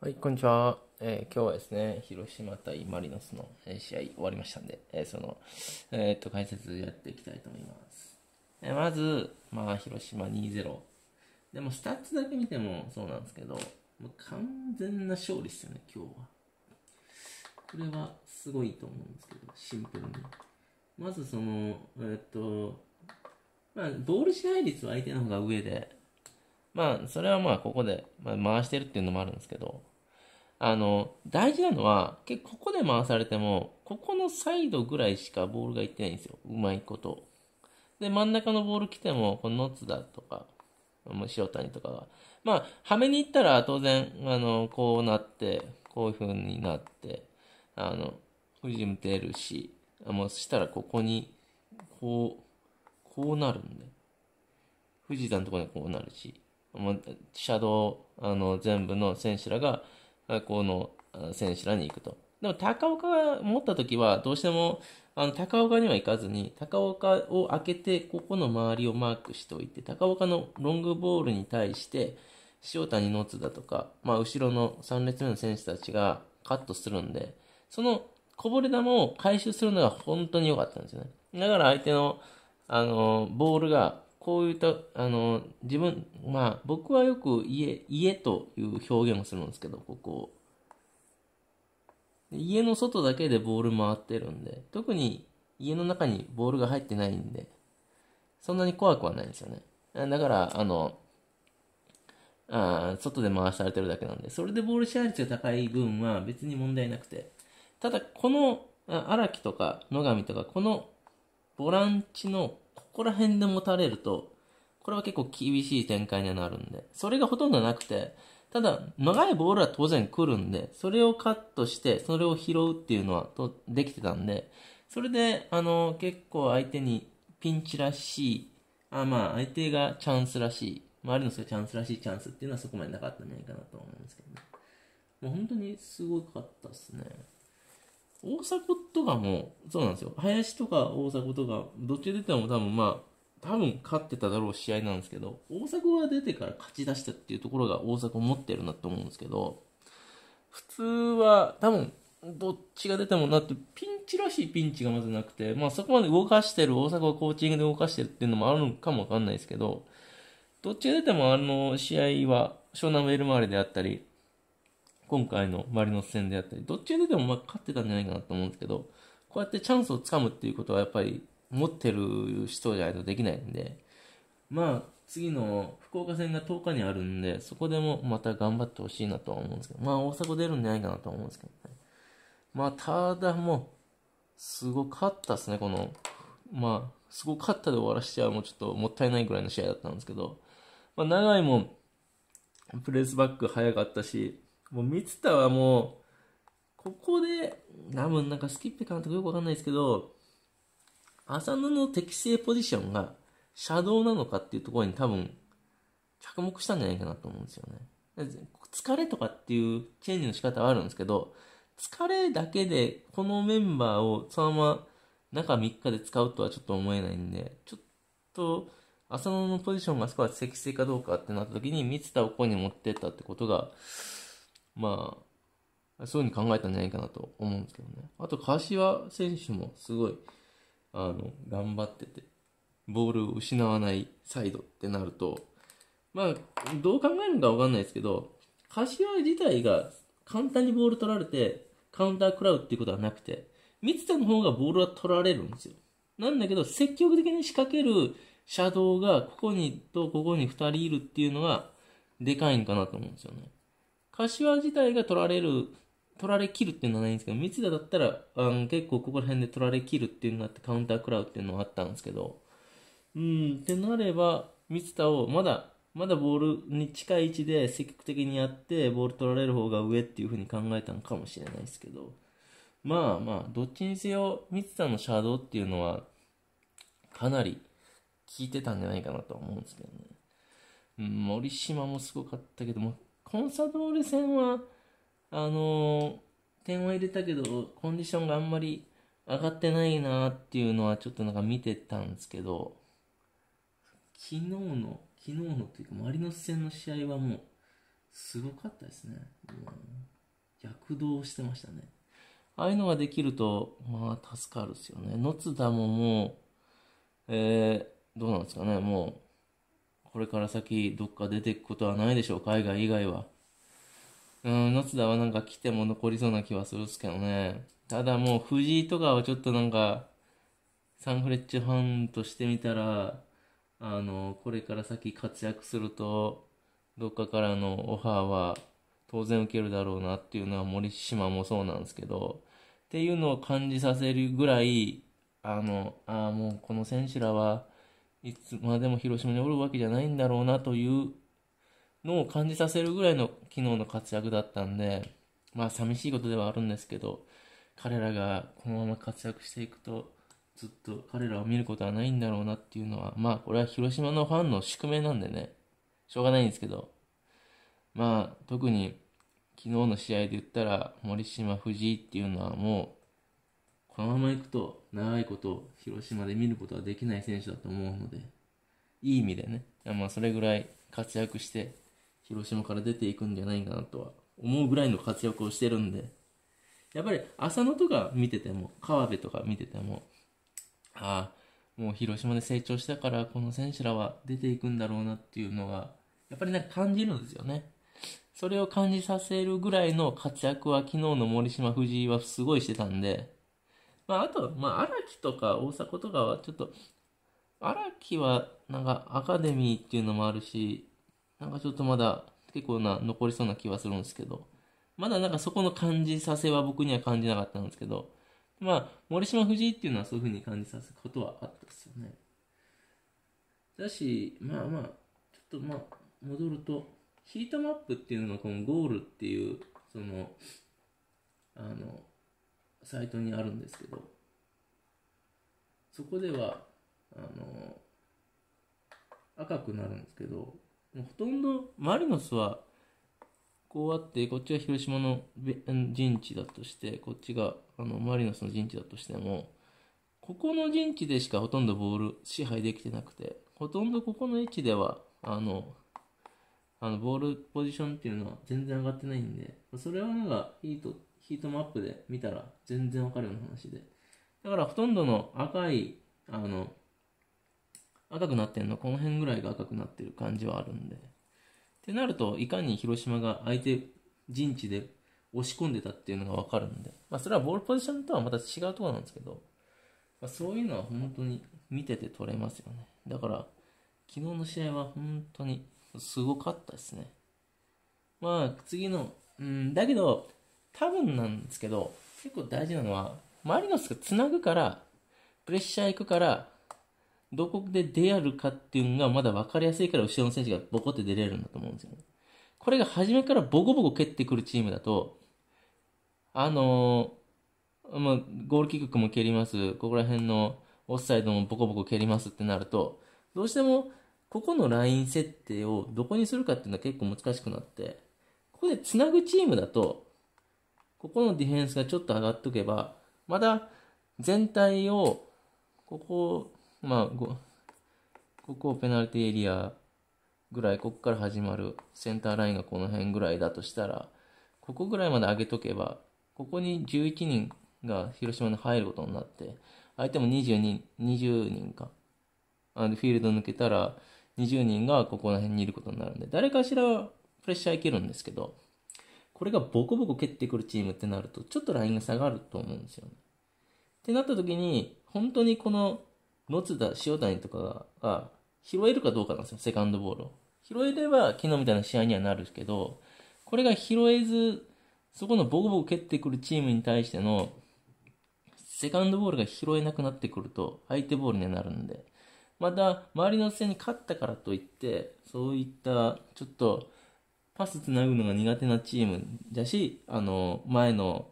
はい、こんにちは。えー、今日はですね、広島対マリノスの、試合終わりましたんで、えー、その、えっと、解説やっていきたいと思います。えまず、まあ、広島2-0。でも、スタッツだけ見てもそうなんですけど、もう完全な勝利っすよね、今日は。これはすごいと思うんですけど、シンプルに。まず、その、えっと、まあ、ボール支配率は相手の方が上で、まあ、それはまあ、ここで、ま回してるっていうのもあるんですけど、あの、大事なのは、結構ここで回されても、ここのサイドぐらいしかボールがいってないんですよ。うまいこと。で、真ん中のボール来ても、このッツだとか、塩谷とかが。まあ、はめに行ったら当然、あの、こうなって、こういう風になって、あの、藤もてるし、もうそしたらここに、こう、こうなるんで。藤田のところにこうなるし。もうドウ、あの全部の選手らがこの選手らに行くと。でも高岡が持った時はどうしてもあの高岡には行かずに高岡を開けてここの周りをマークしておいて高岡のロングボールに対して塩谷の津だとか、まあ、後ろの3列目の選手たちがカットするんでそのこぼれ球を回収するのが本当に良かったんですよねだから相手のあのボールがこういったあの自分まあ僕はよく家家という表現をするんですけどここ家の外だけでボール回ってるんで特に家の中にボールが入ってないんでそんなに怖くはないんですよねだからあのあ外で回されてるだけなんでそれでボール支配率が高い分は別に問題なくてただこの荒木とか野上とかこのボランチのこら辺で持たれると、これは結構厳しい展開になるんで、それがほとんどなくて、ただ、長いボールは当然来るんで、それをカットして、それを拾うっていうのはとできてたんで、それで、あの、結構相手にピンチらしい、あまあ、相手がチャンスらしい、周りの人がチャンスらしいチャンスっていうのはそこまでなかったんじゃないかなと思うんですけどね。もう本当にすごかったっすね。大阪とかも、そうなんですよ。林とか大阪とか、どっち出ても多分まあ、多分勝ってただろう試合なんですけど、大阪が出てから勝ち出したっていうところが大阪持ってるなと思うんですけど、普通は多分、どっちが出てもなって、ピンチらしいピンチがまずなくて、まあそこまで動かしてる、大阪はコーチングで動かしてるっていうのもあるのかもわかんないですけど、どっちが出てもあの試合は湘南ベルマりであったり、今回のマリノス戦であったり、どっちに出てもま勝ってたんじゃないかなと思うんですけど、こうやってチャンスをつかむっていうことはやっぱり持ってる人じゃないとできないんで、まあ、次の福岡戦が10日にあるんで、そこでもまた頑張ってほしいなとは思うんですけど、まあ大阪出るんじゃないかなと思うんですけどね。まあ、ただもう、すごかったですね、この、まあ、すごかったで終わらせちゃう、もうちょっともったいないぐらいの試合だったんですけど、まあ、長いもプレスバック早かったし、もう満田はもう、ここで、多分なんかスキッペ監督よくわかんないですけど、浅野の適正ポジションが、シャドウなのかっていうところに多分、着目したんじゃないかなと思うんですよね。疲れとかっていうチェンジの仕方はあるんですけど、疲れだけでこのメンバーをそのまま中3日で使うとはちょっと思えないんで、ちょっと、浅野のポジションが少そこは適正かどうかってなった時に、三田をここに持ってったってことが、まあ、そういうふうに考えたんじゃないかなと思うんですけどね。あと、柏選手もすごい、あの、頑張ってて、ボールを失わないサイドってなると、まあ、どう考えるのかわかんないですけど、柏自体が簡単にボール取られて、カウンター食らうっていうことはなくて、三田の方がボールは取られるんですよ。なんだけど、積極的に仕掛けるシャドウが、ここにとここに2人いるっていうのが、でかいんかなと思うんですよね。柏自体が取られる、取られきるっていうのはないんですけど、三田だったら、あの結構ここら辺で取られきるっていうのがあって、カウンター食らうっていうのがあったんですけど、うん、ってなれば、三田をまだ、まだボールに近い位置で積極的にやって、ボール取られる方が上っていう風に考えたのかもしれないですけど、まあまあ、どっちにせよ、三田のシャドウっていうのは、かなり効いてたんじゃないかなと思うんですけどね。森島もすごかったけど、コンサドーレ戦は、あのー、点は入れたけど、コンディションがあんまり上がってないなっていうのはちょっとなんか見てたんですけど、昨日の、昨日のというか、マリノス戦の試合はもう、すごかったですね。うん、躍動してましたね。ああいうのができると、まあ、助かるっすよね。野津田ももう、えー、どうなんですかね、もう、これから先どっか出ていくことはないでしょう、海外以外は。うん、夏田はなんか来ても残りそうな気はするっすけどね。ただもう藤井とかはちょっとなんか、サンフレッチェファンとしてみたら、あの、これから先活躍すると、どっかからのオファーは当然受けるだろうなっていうのは森島もそうなんですけど、っていうのを感じさせるぐらい、あの、ああ、もうこの選手らは、いつまでも広島におるわけじゃないんだろうなというのを感じさせるぐらいの昨日の活躍だったんで、まあ寂しいことではあるんですけど、彼らがこのまま活躍していくと、ずっと彼らを見ることはないんだろうなっていうのは、まあこれは広島のファンの宿命なんでね、しょうがないんですけど、まあ特に昨日の試合で言ったら森島藤井っていうのはもうこのままいくと長いこと広島で見ることはできない選手だと思うのでいい意味でね、まあ、それぐらい活躍して広島から出ていくんじゃないかなとは思うぐらいの活躍をしてるんでやっぱり浅野とか見てても川辺とか見ててもああもう広島で成長したからこの選手らは出ていくんだろうなっていうのがやっぱりなんか感じるんですよね。それを感じさせるぐらいの活躍は昨日の森島藤井はすごいしてたんで、まあ、あと、まあ、荒木とか大迫とかは、ちょっと、荒木は、なんか、アカデミーっていうのもあるし、なんかちょっとまだ、結構な、残りそうな気はするんですけど、まだなんかそこの感じさせは僕には感じなかったんですけど、まあ、森島藤井っていうのはそういう風に感じさせることはあったですよね。だし、まあまあ、ちょっとまあ、戻ると、ヒートマップっていうののこのゴールっていう、その、あの、サイトにあるんですけど、そこでは、あの、赤くなるんですけど、ほとんどマリノスは、こうあって、こっちが広島の陣地だとして、こっちがあのマリノスの陣地だとしても、ここの陣地でしかほとんどボール支配できてなくて、ほとんどここの位置では、あの、あのボールポジションっていうのは全然上がってないんで、それはなんかいいとヒートマップで見たら全然わかるような話で。だからほとんどの赤い、あの、赤くなってんの、この辺ぐらいが赤くなってる感じはあるんで。ってなると、いかに広島が相手陣地で押し込んでたっていうのがわかるんで。まあそれはボールポジションとはまた違うところなんですけど、まあ、そういうのは本当に見てて取れますよね。だから、昨日の試合は本当にすごかったですね。まあ次の、うん、だけど、多分なんですけど、結構大事なのは、マリノスが繋ぐから、プレッシャー行くから、どこで出やるかっていうのがまだ分かりやすいから後ろの選手がボコって出れるんだと思うんですよね。これが初めからボコボコ蹴ってくるチームだと、あのー、まあ、ゴールキックも蹴ります、ここら辺のオフサイドもボコボコ蹴りますってなると、どうしてもここのライン設定をどこにするかっていうのは結構難しくなって、ここで繋ぐチームだと、ここのディフェンスがちょっと上がっとけば、まだ全体を、ここ、まあ、ここペナルティエリアぐらい、ここから始まるセンターラインがこの辺ぐらいだとしたら、ここぐらいまで上げとけば、ここに11人が広島に入ることになって、相手も20人、20人か。あのフィールド抜けたら、20人がここら辺にいることになるんで、誰かしらプレッシャーいけるんですけど、これがボコボコ蹴ってくるチームってなると、ちょっとラインが下がると思うんですよね。ってなった時に、本当にこの、野津田、塩谷とかが、拾えるかどうかなんですよ、セカンドボールを。拾えれば、昨日みたいな試合にはなるけど、これが拾えず、そこのボコボコ蹴ってくるチームに対しての、セカンドボールが拾えなくなってくると、相手ボールになるんで、また、周りの戦に勝ったからといって、そういった、ちょっと、パスつなぐのが苦手なチームだし、あの、前の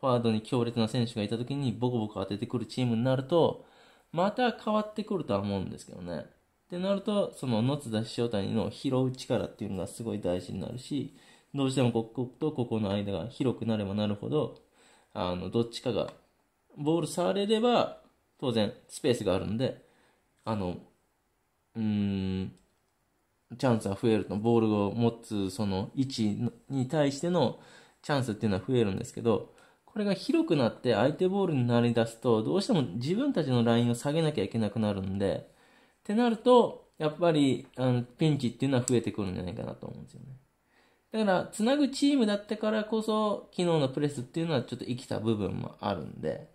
フォワードに強烈な選手がいた時にボコボコ当ててくるチームになると、また変わってくるとは思うんですけどね。ってなると、その野津田塩谷の拾う力っていうのがすごい大事になるし、どうしてもこことここの間が広くなればなるほど、あの、どっちかが、ボール触れれば、当然スペースがあるんで、あの、うーん、チャンスは増えると、ボールを持つその位置に対してのチャンスっていうのは増えるんですけど、これが広くなって相手ボールになり出すと、どうしても自分たちのラインを下げなきゃいけなくなるんで、ってなると、やっぱり、あの、ピンチっていうのは増えてくるんじゃないかなと思うんですよね。だから、つなぐチームだったからこそ、昨日のプレスっていうのはちょっと生きた部分もあるんで、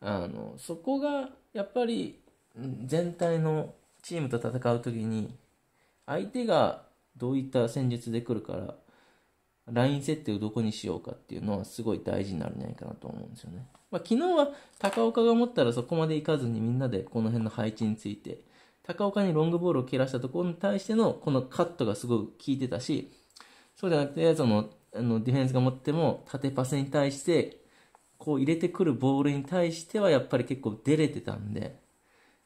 あの、そこが、やっぱり、全体のチームと戦う時に、相手がどういった戦術で来るから、ライン設定をどこにしようかっていうのはすごい大事になるんじゃないかなと思うんですよね。まあ、昨日は高岡が持ったらそこまでいかずにみんなでこの辺の配置について、高岡にロングボールを蹴らしたところに対してのこのカットがすごく効いてたし、そうじゃなくて、その、あのディフェンスが持っても縦パスに対して、こう入れてくるボールに対してはやっぱり結構出れてたんで、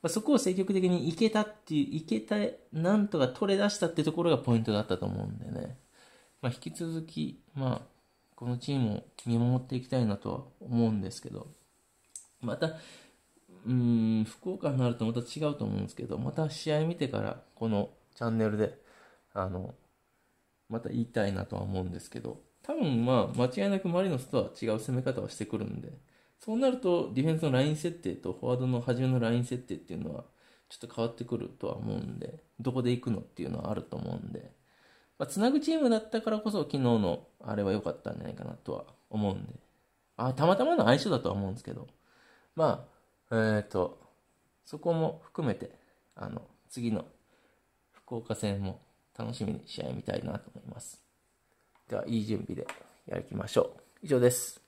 まあ、そこを積極的にいけたっていう、いけた、なんとか取れ出したってところがポイントだったと思うんでね。まあ、引き続き、まあ、このチームを見守っていきたいなとは思うんですけど、また、うん、福岡になるとまた違うと思うんですけど、また試合見てから、このチャンネルで、あの、また言いたいなとは思うんですけど、多分まあ、間違いなくマリノスとは違う攻め方をしてくるんで、そうなると、ディフェンスのライン設定とフォワードの初めのライン設定っていうのは、ちょっと変わってくるとは思うんで、どこで行くのっていうのはあると思うんで、まあ、つなぐチームだったからこそ、昨日のあれは良かったんじゃないかなとは思うんで、あ、たまたまの相性だとは思うんですけど、まあ、えっ、ー、と、そこも含めて、あの、次の福岡戦も楽しみに試合見たいなと思います。では、いい準備でやりきましょう。以上です。